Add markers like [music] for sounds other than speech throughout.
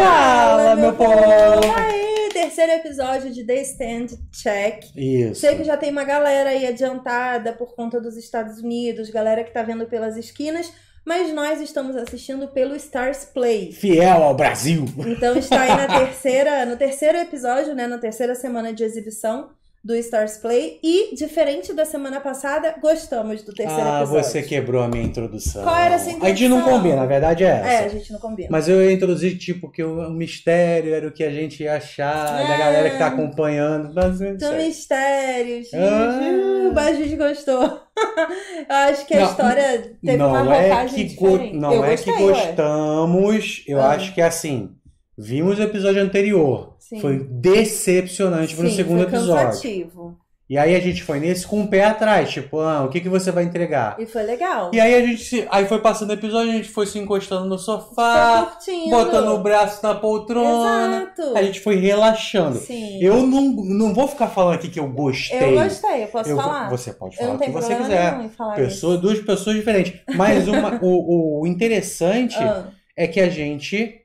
Fala, meu povo! Aí, terceiro episódio de The Stand Check. Isso. Sei que já tem uma galera aí adiantada por conta dos Estados Unidos, galera que tá vendo pelas esquinas, mas nós estamos assistindo pelo Stars Play. Fiel ao Brasil! Então está aí na [laughs] terceira, no terceiro episódio, né, na terceira semana de exibição do Stars Play. E, diferente da semana passada, gostamos do terceiro ah, episódio. Ah, você quebrou a minha introdução. Qual era a sua introdução? A gente não combina, a verdade é, é essa. É, a gente não combina. Mas eu introduzi, tipo, que o mistério era o que a gente ia achar é. da galera que tá acompanhando. Mas, é do então, mistério, gente. Ah. O hum, gostou. [laughs] eu acho que a não, história teve não uma é que diferente. Não eu é gostei, que gostamos. Ué. Eu ah. acho que, é assim, vimos o episódio anterior foi decepcionante pro segundo foi episódio. E aí a gente foi nesse com o pé atrás, tipo, ah, o que, que você vai entregar? E foi legal. E aí a gente se, aí foi passando o episódio, a gente foi se encostando no sofá, botando o braço na poltrona. Exato. A gente foi relaxando. Sim. Eu não, não vou ficar falando aqui que eu gostei. Eu gostei, eu posso eu, falar. Você pode falar o que você quiser. Pessoa, duas pessoas diferentes. Mas uma, [laughs] o, o interessante ah. é que a gente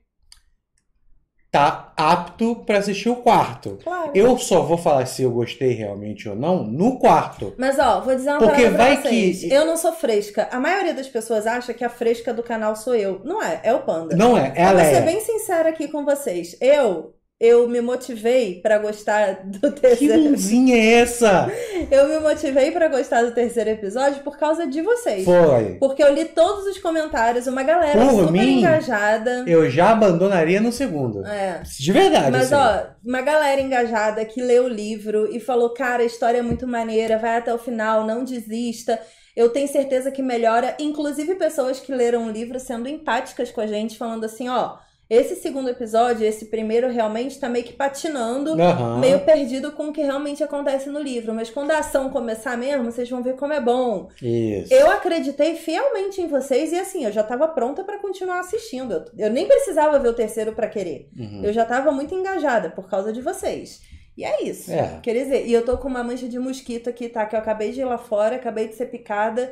tá apto para assistir o quarto. Claro. Eu só vou falar se eu gostei realmente ou não no quarto. Mas ó, vou dizer uma Porque vai pra vocês. que eu não sou fresca. A maioria das pessoas acha que a fresca do canal sou eu. Não é, é o Panda. Não é, é Vou ser é. bem sincera aqui com vocês. Eu eu me motivei para gostar do [laughs] terceiro. Que mãozinha é essa? Eu me motivei para gostar do terceiro episódio por causa de vocês. Foi. Porque eu li todos os comentários, uma galera por super mim, engajada. Eu já abandonaria no segundo. É. De verdade. Mas assim. ó, uma galera engajada que leu o livro e falou: "Cara, a história é muito maneira, vai até o final, não desista". Eu tenho certeza que melhora, inclusive pessoas que leram o livro sendo empáticas com a gente, falando assim, ó, esse segundo episódio, esse primeiro, realmente tá meio que patinando, uhum. meio perdido com o que realmente acontece no livro. Mas quando a ação começar mesmo, vocês vão ver como é bom. Isso. Eu acreditei fielmente em vocês e assim, eu já tava pronta para continuar assistindo. Eu, eu, nem precisava ver o terceiro para querer. Uhum. Eu já tava muito engajada por causa de vocês. E é isso. É. Quer dizer, e eu tô com uma mancha de mosquito aqui, tá? Que eu acabei de ir lá fora, acabei de ser picada.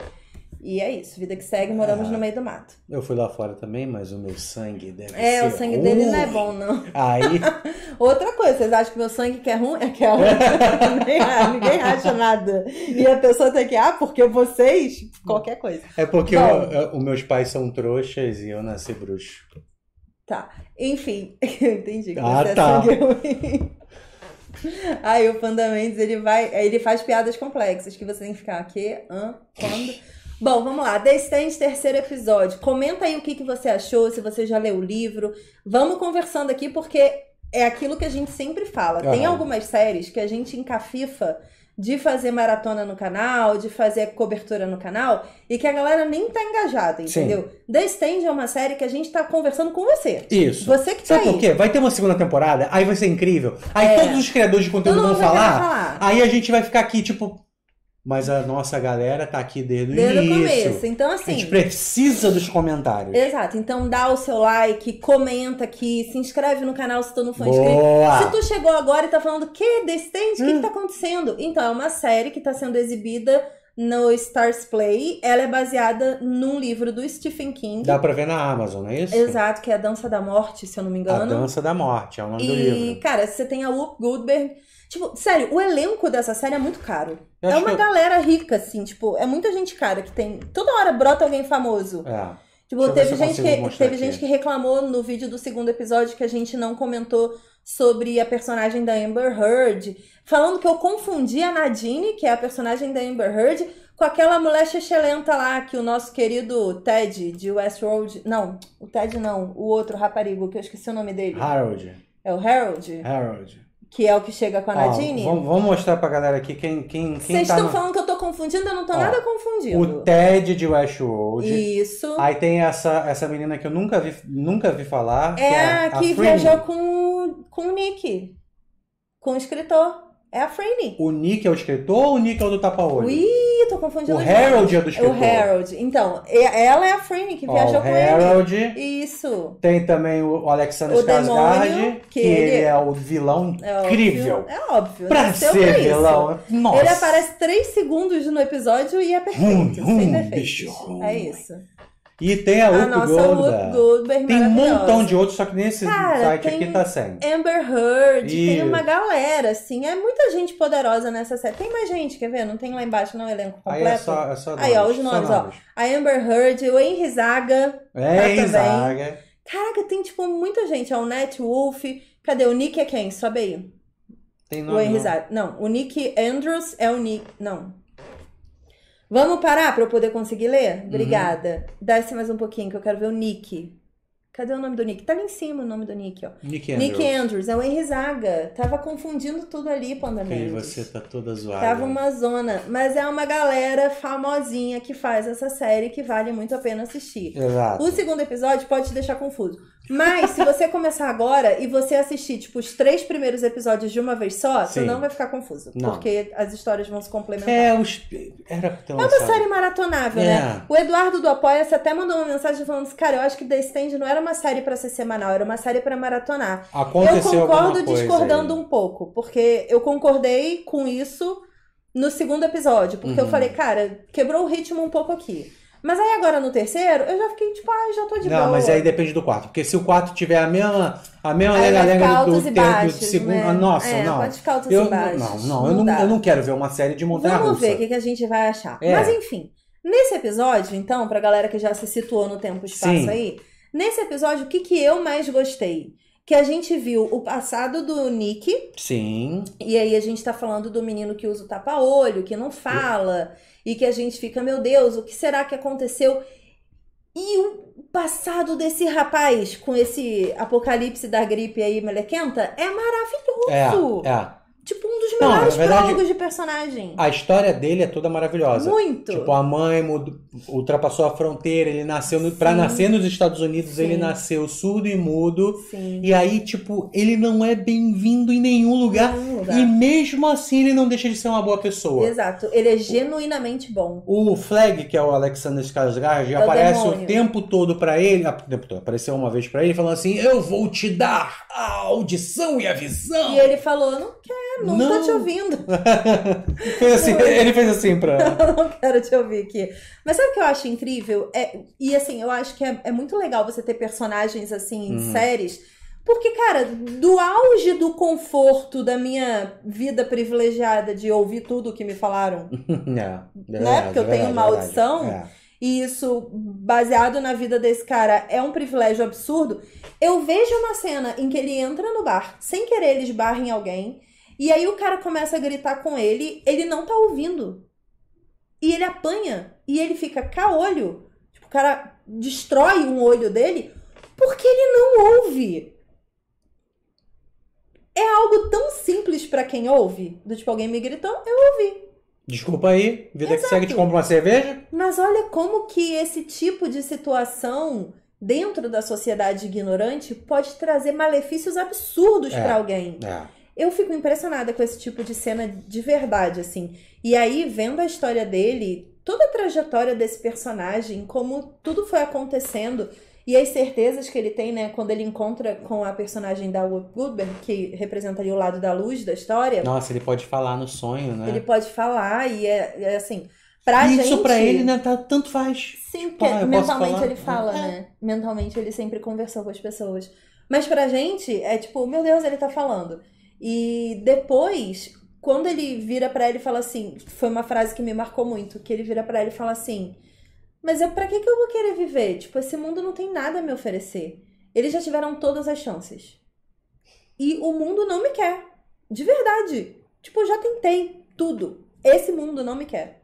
E é isso, vida que segue, moramos ah, no meio do mato. Eu fui lá fora também, mas o meu sangue deve é, ser. É, o sangue ruim. dele não é bom, não. Aí. [laughs] Outra coisa, vocês acham que meu sangue é ruim? É que é ruim. [laughs] ninguém acha nada. E a pessoa tem que, ah, porque vocês. Qualquer coisa. É porque os é, meus pais são trouxas e eu nasci bruxo. Tá. Enfim, eu [laughs] entendi que ah, é tá. sangue ruim. Aí o Panda Mendes, ele vai, ele faz piadas complexas que você tem que ficar que, quando. Bom, vamos lá. The Stand, terceiro episódio. Comenta aí o que, que você achou, se você já leu o livro. Vamos conversando aqui, porque é aquilo que a gente sempre fala. Uhum. Tem algumas séries que a gente encafifa de fazer maratona no canal, de fazer cobertura no canal, e que a galera nem tá engajada, entendeu? The Stand é uma série que a gente tá conversando com você. Isso. Você que tá Sabe tá por quê? Vai ter uma segunda temporada, aí vai ser incrível. Aí é. todos os criadores de conteúdo vão falar, falar, Aí a gente vai ficar aqui, tipo, mas a nossa galera tá aqui desde, desde o início. Desde o começo. Então, assim. A gente assim, precisa dos comentários. Exato. Então, dá o seu like, comenta aqui, se inscreve no canal se tu não for inscrito. Se tu chegou agora e tá falando, que desse hum. o que, que tá acontecendo? Então, é uma série que tá sendo exibida no Stars Play. Ela é baseada num livro do Stephen King. Dá pra ver na Amazon, não é isso? Exato, que é A Dança da Morte, se eu não me engano. A Dança da Morte, é o nome e, do livro. E, cara, você tem a Whoop Goldberg. Tipo, sério, o elenco dessa série é muito caro. é uma galera rica, assim, tipo, é muita gente cara que tem. Toda hora brota alguém famoso. É. Tipo, teve, gente que, teve gente que reclamou no vídeo do segundo episódio que a gente não comentou sobre a personagem da Amber Heard, falando que eu confundi a Nadine, que é a personagem da Amber Heard, com aquela mulher chechelenta lá que o nosso querido Ted de Westworld, não, o Ted não, o outro raparigo que eu esqueci o nome dele. Harold. É o Harold? Harold que é o que chega com a Nadine. Vamos, vamos mostrar pra galera aqui quem quem, quem Vocês estão tá no... falando que eu tô confundindo, eu não tô nada confundindo. O Ted de Westworld. Isso. Aí tem essa, essa menina que eu nunca vi, nunca vi falar. É, que é, é a que viajou com, com o Nick, com o escritor. É a Franny. O Nick é o escritor ou o Nick é o do tapa-olho? Ui! Ih, tô confundindo. O Harold é do escritor. O Harold. Então, ela é a Franny que viajou oh, com Harold. ele. Isso. Tem também o Alexander Skarsgård, que, que ele... é o vilão é incrível. Óbvio. É óbvio. Pra ser vilão. Isso. Nossa. Ele aparece três segundos no episódio e é perfeito. Hum, hum, defeitos. bicho É isso. E tem a, a Whoop Goldberg. tem um montão de outros, só que nesse Cara, site aqui tá sem. Amber Heard, e... tem uma galera, assim. É muita gente poderosa nessa série. Tem mais gente, quer ver? Não tem lá embaixo, não, elenco completo. Aí, é só, é só Aí ó, os nomes, ó. A Amber Heard, o Henry Zaga. É, tá Henry Zaga. Caraca, tem, tipo, muita gente. Ó, é o Net Wolf. Cadê? O Nick é quem? Sobe aí. Tem nome, o Henry não. Zaga. Não, o Nick Andrews é o Nick... Não. Vamos parar para eu poder conseguir ler? Uhum. Obrigada. Uhum. Desce mais um pouquinho que eu quero ver o Nick. Cadê o nome do Nick? Tá ali em cima o nome do Nick, ó. Nick Andrews. Nick Andrews, é o Henry Zaga. Tava confundindo tudo ali, Panda Mendes. você tá toda zoada. Tava uma zona. Mas é uma galera famosinha que faz essa série que vale muito a pena assistir. Exato. O segundo episódio pode te deixar confuso. Mas se você começar agora e você assistir, tipo, os três primeiros episódios de uma vez só, Sim. você não vai ficar confuso. Não. Porque as histórias vão se complementar. É, os... Era tão é uma série maratonável, é. né? O Eduardo do Apoia-se até mandou uma mensagem falando assim, cara, eu acho que The Stand não era uma série para ser semanal, era uma série para maratonar. Aconteceu eu concordo discordando aí. um pouco, porque eu concordei com isso no segundo episódio, porque uhum. eu falei, cara, quebrou o ritmo um pouco aqui. Mas aí agora no terceiro, eu já fiquei tipo, ah, já tô de não, boa. Não, mas aí depende do quarto. Porque se o quarto tiver a mesma, a mesma lenga lenga do, do, segundo. Né? Ah, nossa, é, não. Pode ficar altos eu, e baixos. Não, não, não eu, não, eu não quero ver uma série de montanha Vamos ver o que, que a gente vai achar. É. Mas enfim, nesse episódio, então, pra galera que já se situou no tempo e espaço aí, nesse episódio, o que, que eu mais gostei? que a gente viu o passado do Nick. Sim. E aí a gente tá falando do menino que usa o tapa-olho, que não fala, e que a gente fica, meu Deus, o que será que aconteceu? E o passado desse rapaz com esse apocalipse da gripe aí melequenta é maravilhoso. É, é tipo, um dos melhores não, prólogos de personagem. A história dele é toda maravilhosa. Muito. Tipo, a mãe mudou, ultrapassou a fronteira, ele nasceu no, para nascer nos Estados Unidos, Sim. ele nasceu surdo e mudo. Sim. E aí, tipo, ele não é bem-vindo em nenhum lugar, nenhum lugar, E mesmo assim, ele não deixa de ser uma boa pessoa. Exato. Ele é genuinamente bom. O Flag, que é o Alexander Skarsgård, é aparece o, o, tempo todo para ele, apareceu uma vez para ele falando assim: "Eu vou te dar a audição e a visão". E ele falou: "Não quero" não, não. tô te ouvindo. [laughs] assim, ele fez assim pra. [laughs] eu não quero te ouvir aqui. Mas sabe o que eu acho incrível? É, e assim, eu acho que é, é muito legal você ter personagens assim em uhum. séries. Porque, cara, do auge do conforto da minha vida privilegiada de ouvir tudo o que me falaram, [laughs] é, é, né? Porque eu tenho uma é audição, é. e isso, baseado na vida desse cara, é um privilégio absurdo. Eu vejo uma cena em que ele entra no bar, sem querer ele esbarra em alguém, e aí o cara começa a gritar com ele, ele não tá ouvindo. E ele apanha, e ele fica caolho. Tipo, o cara destrói um olho dele porque ele não ouve. É algo tão simples para quem ouve. Do tipo, alguém me gritou, eu ouvi. Desculpa aí, vida Exato. que segue, te compra uma cerveja. Mas olha como que esse tipo de situação dentro da sociedade ignorante pode trazer malefícios absurdos é, para alguém. É. Eu fico impressionada com esse tipo de cena de verdade, assim. E aí, vendo a história dele, toda a trajetória desse personagem, como tudo foi acontecendo e as certezas que ele tem, né, quando ele encontra com a personagem da Woodburn, que representaria o lado da luz da história. Nossa, ele pode falar no sonho, né? Ele pode falar e é, é assim, pra Isso gente... Isso pra ele, né, tá, tanto faz. Sim, tipo, porque ah, mentalmente ele fala, é. né? Mentalmente ele sempre conversou com as pessoas. Mas pra gente, é tipo, meu Deus, ele tá falando. E depois, quando ele vira para ele e fala assim, foi uma frase que me marcou muito, que ele vira para ele e fala assim: "Mas é para que que eu vou querer viver? Tipo, esse mundo não tem nada a me oferecer. Eles já tiveram todas as chances. E o mundo não me quer. De verdade. Tipo, eu já tentei tudo. Esse mundo não me quer."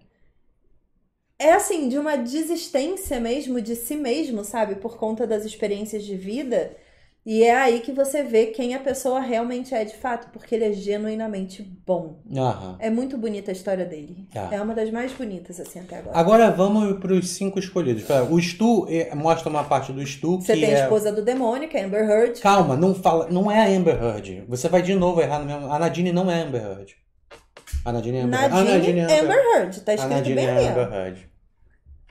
É assim, de uma desistência mesmo de si mesmo, sabe, por conta das experiências de vida e é aí que você vê quem a pessoa realmente é de fato, porque ele é genuinamente bom. Aham. É muito bonita a história dele. Tá. É uma das mais bonitas, assim, até agora. Agora vamos para os cinco escolhidos. O Stu é, mostra uma parte do Stu Você que tem a é esposa do demônio, que é Amber Heard. Calma, não fala, não é a Amber Heard. Você vai de novo errar no mesmo. A Nadine não é Amber Heard. A Nadine é Amber Heard. Nadine, é Amber Heard, tá escrito Nadine bem é Amber Heard.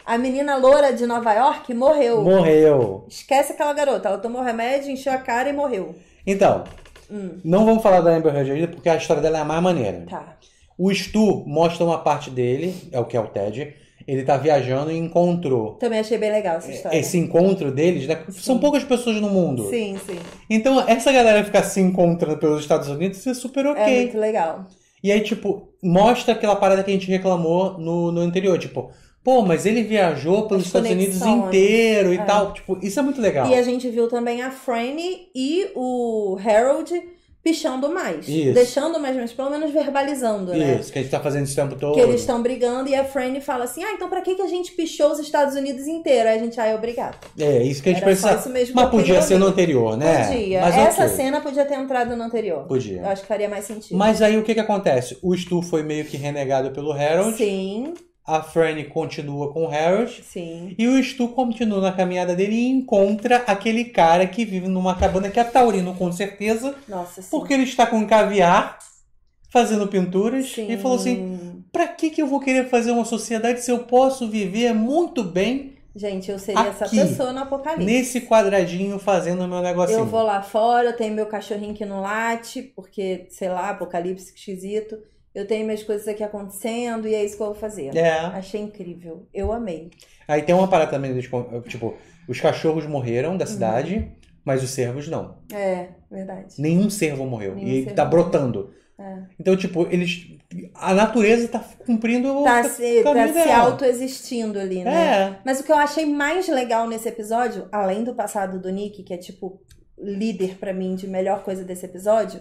A menina loura de Nova York morreu. Morreu. Esquece aquela garota. Ela tomou remédio, encheu a cara e morreu. Então, hum. não vamos falar da Amber Heard ainda, porque a história dela é a mais maneira. Tá. O Stu mostra uma parte dele, é o que é o Ted. Ele tá viajando e encontrou. Também achei bem legal essa história. Esse encontro deles, né? Sim. São poucas pessoas no mundo. Sim, sim. Então, essa galera ficar se encontrando pelos Estados Unidos é super ok. É muito legal. E aí, tipo, mostra aquela parada que a gente reclamou no, no anterior. Tipo, Pô, mas ele viajou pelos Estados Unidos inteiro é. e tal. Tipo, isso é muito legal. E a gente viu também a Franny e o Harold pichando mais. Isso. Deixando mais, mas pelo menos verbalizando, né? Isso, que a gente tá fazendo esse tempo todo. Que eles estão brigando e a Franny fala assim: ah, então pra que, que a gente pichou os Estados Unidos inteiro? Aí a gente, ah, é obrigado. É, isso que a gente Era precisa. Isso mesmo mas podia ser no anterior, né? Podia. Mas Essa okay. cena podia ter entrado no anterior. Podia. Eu acho que faria mais sentido. Mas aí o que que acontece? O Stu foi meio que renegado pelo Harold. Sim a Franny continua com o Harold. Sim. E o Stu continua na caminhada dele e encontra aquele cara que vive numa cabana que é taurino, com certeza. Nossa, sim. Porque ele está com caviar, fazendo pinturas. Sim. E falou assim, pra que, que eu vou querer fazer uma sociedade se eu posso viver muito bem Gente, eu seria Aqui, essa pessoa no apocalipse. Nesse quadradinho fazendo o meu negocinho. Eu vou lá fora, eu tenho meu cachorrinho que não late, porque, sei lá, apocalipse esquisito eu tenho minhas coisas aqui acontecendo e é isso que eu vou fazer. É. Achei incrível. Eu amei. Aí tem uma parada também, tipo, os cachorros morreram da uhum. cidade, uhum. mas os cervos não. É, verdade. Nenhum cervo morreu. Nenhum e cervo tá brotando. É. Então, tipo, eles. A natureza tá cumprindo tá se, o. Tá se autoexistindo ali, né? É. Mas o que eu achei mais legal nesse episódio, além do passado do Nick, que é tipo líder para mim de melhor coisa desse episódio,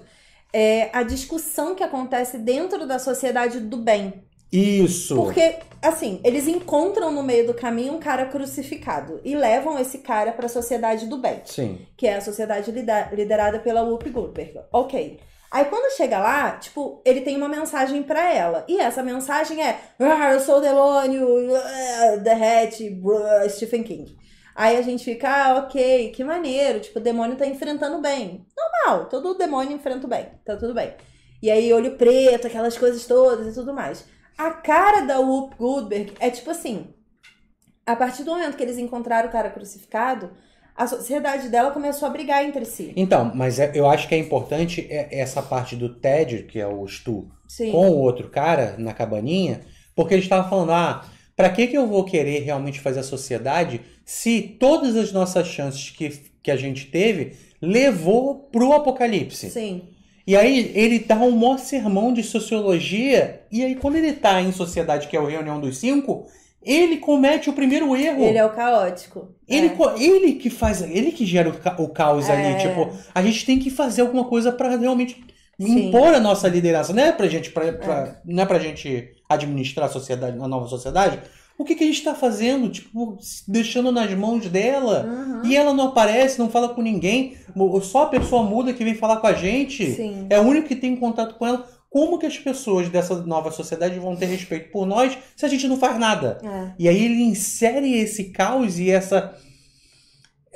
é, a discussão que acontece dentro da sociedade do bem. Isso. Porque, assim, eles encontram no meio do caminho um cara crucificado e levam esse cara para a sociedade do bem. Sim. Que é a sociedade liderada pela Whoopi Goldberg. Ok. Aí quando chega lá, tipo, ele tem uma mensagem para ela. E essa mensagem é: ah, eu sou o demônio, ah, derrete, Stephen King. Aí a gente fica, ah, ok, que maneiro. Tipo, o demônio tá enfrentando bem. Normal, todo demônio enfrenta bem, tá tudo bem. E aí, olho preto, aquelas coisas todas e tudo mais. A cara da Whoop Goldberg é tipo assim: a partir do momento que eles encontraram o cara crucificado, a sociedade dela começou a brigar entre si. Então, mas é, eu acho que é importante é, essa parte do Ted, que é o Stu, Sim. com o outro cara na cabaninha, porque ele estava falando, ah para que, que eu vou querer realmente fazer a sociedade se todas as nossas chances que, que a gente teve levou pro apocalipse? Sim. E aí ele dá um maior sermão de sociologia, e aí quando ele tá em sociedade, que é o reunião dos cinco, ele comete o primeiro erro. Ele é o caótico. Ele, é. ele que faz, ele que gera o, o caos é. ali. Tipo, a gente tem que fazer alguma coisa para realmente Sim. impor a nossa liderança. Não é pra gente, pra, pra é. não é pra gente administrar a sociedade, uma nova sociedade, o que, que a gente está fazendo? Tipo, deixando nas mãos dela. Uhum. E ela não aparece, não fala com ninguém. Só a pessoa muda que vem falar com a gente. Sim. É o único que tem contato com ela. Como que as pessoas dessa nova sociedade vão ter respeito por nós se a gente não faz nada? É. E aí ele insere esse caos e essa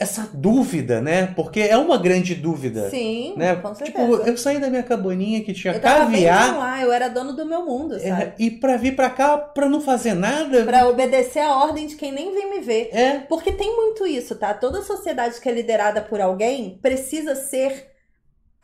essa dúvida, né? Porque é uma grande dúvida. Sim, né? com tipo, certeza. Tipo, eu saí da minha cabaninha que tinha eu caviar. Bem lá, eu era dono do meu mundo, é, sabe? É, e pra vir pra cá, pra não fazer nada. Pra obedecer a ordem de quem nem vem me ver. É. Porque tem muito isso, tá? Toda sociedade que é liderada por alguém precisa ser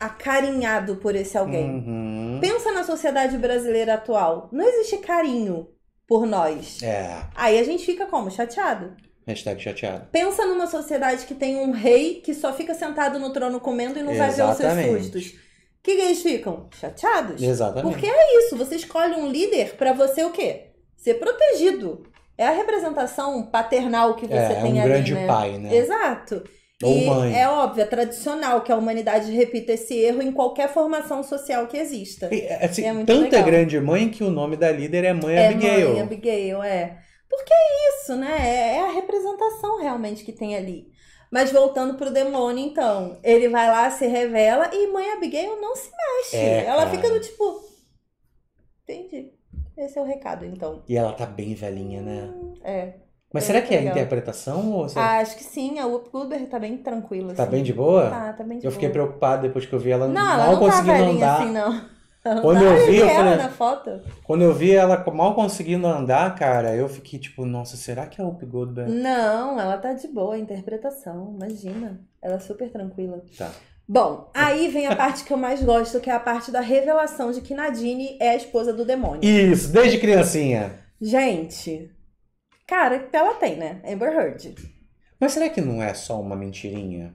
acarinhado por esse alguém. Uhum. Pensa na sociedade brasileira atual. Não existe carinho por nós. É. Aí a gente fica como? Chateado. Hashtag chateado. Pensa numa sociedade que tem um rei que só fica sentado no trono comendo e não Exatamente. vai ver os seus sustos. O que, que eles ficam? Chateados. Exatamente. Porque é isso, você escolhe um líder para você o quê? Ser protegido. É a representação paternal que você é, tem ali, É um ali, grande né? pai, né? Exato. Ou e mãe. é óbvio, é tradicional que a humanidade repita esse erro em qualquer formação social que exista. E, é, assim, é muito tanta é legal. grande mãe que o nome da líder é Mãe é Abigail. Mãe Abigail, é. Porque é isso, né? É, é a representação realmente que tem ali. Mas voltando pro demônio, então, ele vai lá, se revela e mãe Abigail não se mexe. É, ela cara. fica no tipo. Entendi. Esse é o recado, então. E ela tá bem velhinha, né? Hum, é. Mas é será que é a interpretação? Ou será... ah, acho que sim, a Whoop Goldberg tá bem tranquila. Tá assim. bem de boa? Tá, tá bem de eu boa. Eu fiquei preocupado depois que eu vi ela não, não, ela não tá conseguindo tá andar. Assim, não. Então, quando eu vi, eu falei, na foto. Quando eu vi ela mal conseguindo andar, cara, eu fiquei tipo, nossa, será que é Whoopi Goldberg? Não, ela tá de boa, a interpretação, imagina. Ela é super tranquila. Tá. Bom, aí vem a parte que eu mais gosto, que é a parte da revelação de que Nadine é a esposa do demônio. Isso, desde criancinha. Gente, cara, ela tem, né? Amber Heard. Mas será que não é só uma mentirinha?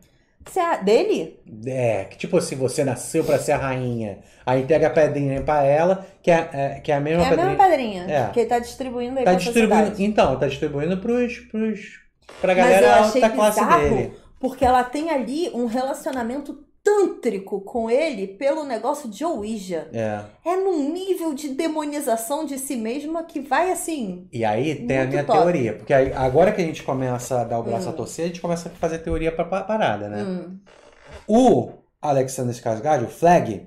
É dele? É, que tipo assim, você nasceu pra ser a rainha. Aí pega a pedrinha pra ela, que é, é que é a mesma pedrinha. É a mesma pedrinha. É. Que ele tá distribuindo aí tá pra distribuindo, Então, tá distribuindo pros, pros, pra galera da classe dele. Porque ela tem ali um relacionamento tântrico com ele pelo negócio de Ouija. É. É num nível de demonização de si mesma que vai assim. E aí tem a minha top. teoria, porque agora que a gente começa a dar o braço hum. a torcer, a gente começa a fazer teoria pra parada, né? Hum. O Alexander Skarsgård, o Flag,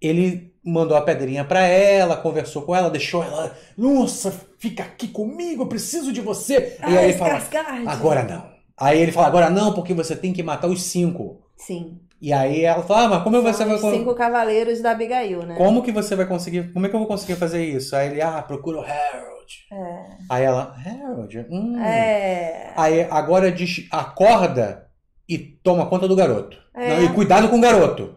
ele mandou a pedrinha para ela, conversou com ela, deixou ela, nossa, fica aqui comigo, eu preciso de você. Ah, e aí ele fala, Skarsgård. agora não. Aí ele fala, agora não, porque você tem que matar os cinco. Sim. E aí ela fala, ah, mas como você vai... cinco cavaleiros da Abigail, né? Como que você vai conseguir... Como é que eu vou conseguir fazer isso? Aí ele, ah, procura o Harold. É. Aí ela, Harold? Hum. É. Aí agora diz, acorda e toma conta do garoto. É. Não, e cuidado com o garoto.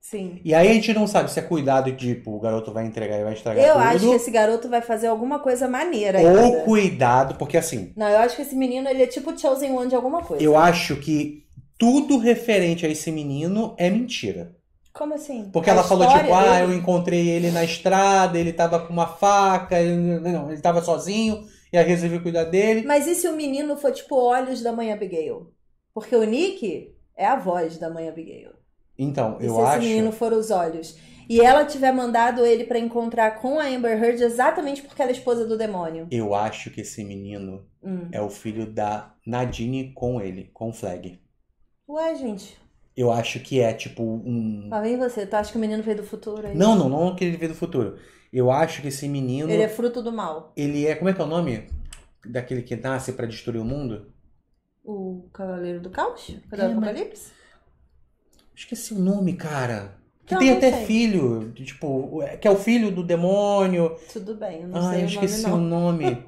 Sim. E aí a gente não sabe se é cuidado, tipo, o garoto vai entregar e vai estragar eu tudo. Eu acho que esse garoto vai fazer alguma coisa maneira Ou ainda. cuidado, porque assim... Não, eu acho que esse menino, ele é tipo Chosen One de alguma coisa. Eu né? acho que tudo referente a esse menino é mentira. Como assim? Porque a ela falou tipo, ah, dele? eu encontrei ele na estrada, ele tava com uma faca, ele, não, ele tava sozinho, e aí resolvi cuidar dele. Mas e se o menino for tipo olhos da mãe Abigail? Porque o Nick é a voz da mãe Abigail. Então, e eu se acho. Se esse menino for os olhos. E ela tiver mandado ele para encontrar com a Amber Heard exatamente porque ela é esposa do demônio. Eu acho que esse menino hum. é o filho da Nadine com ele, com o Flag. Ué, gente. Eu acho que é tipo um. Lá vem você, tu acha que o menino veio do futuro? Aí? É não, não, não que ele veio do futuro. Eu acho que esse menino. Ele é fruto do mal. Ele é. Como é que é o nome? Daquele que nasce para destruir o mundo? O Cavaleiro do Caos? O Cavaleiro é, do Apocalipse? Esqueci o nome, cara. Que não, tem até sei. filho, tipo, é, que é o filho do demônio. Tudo bem, eu não ah, sei. Ah, eu esqueci o nome. O nome.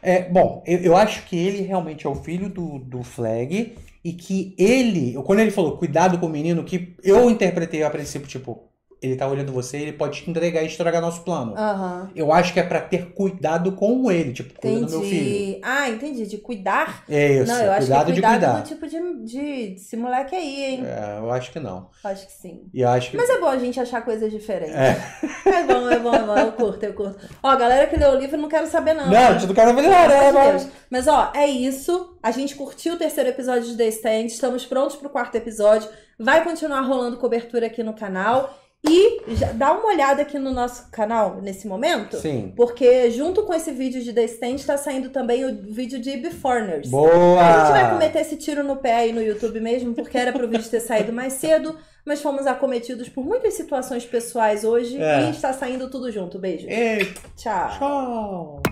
[laughs] é, bom, eu, eu, acho que ele realmente é o filho do, do Flag e que ele, quando ele falou cuidado com o menino, que eu interpretei a princípio, tipo, ele tá olhando você, ele pode te entregar e estragar nosso plano. Uhum. Eu acho que é para ter cuidado com ele, tipo, cuida entendi. do meu filho. Ah, entendi. De cuidar? É isso. Não, eu cuidado acho que é cuidado de cuidar. do tipo de, de desse moleque aí, hein? É, eu acho que não. Acho que sim. E acho que... Mas é bom a gente achar coisas diferentes. É. [laughs] é bom, é bom, é bom. Eu curto, eu curto. Ó, galera que leu o livro, não quero saber, não. Não, né? não quero saber, nada, né? Deus. Mas, ó, é isso. A gente curtiu o terceiro episódio de The Stand. Estamos prontos pro quarto episódio. Vai continuar rolando cobertura aqui no canal. E dá uma olhada aqui no nosso canal nesse momento. Sim. Porque junto com esse vídeo de The Stand tá saindo também o vídeo de Beforeners. Boa! A gente vai cometer esse tiro no pé aí no YouTube mesmo, porque era pro vídeo ter saído mais cedo, mas fomos acometidos por muitas situações pessoais hoje é. e está saindo tudo junto. Beijo. Ei. Tchau. Tchau.